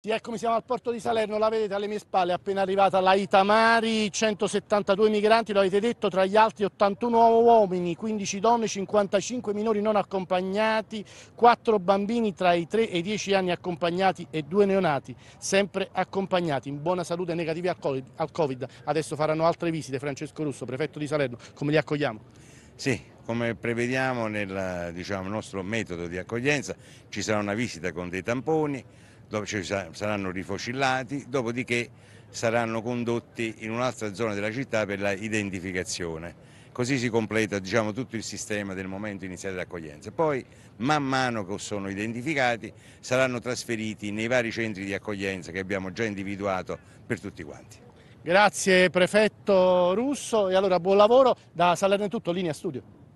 Sì, eccomi, siamo al porto di Salerno, la vedete alle mie spalle, appena arrivata la Itamari, 172 migranti, lo avete detto, tra gli altri 81 uomini, 15 donne, 55 minori non accompagnati, 4 bambini tra i 3 e i 10 anni accompagnati e 2 neonati, sempre accompagnati, in buona salute e negativi al Covid. Adesso faranno altre visite, Francesco Russo, prefetto di Salerno, come li accogliamo? Sì, come prevediamo nel diciamo, nostro metodo di accoglienza ci sarà una visita con dei tamponi, dopo ci saranno rifocillati, dopodiché saranno condotti in un'altra zona della città per la identificazione. Così si completa diciamo, tutto il sistema del momento iniziale d'accoglienza. Poi, man mano che sono identificati, saranno trasferiti nei vari centri di accoglienza che abbiamo già individuato per tutti quanti. Grazie prefetto Russo e allora buon lavoro da Salerno in tutto, linea studio.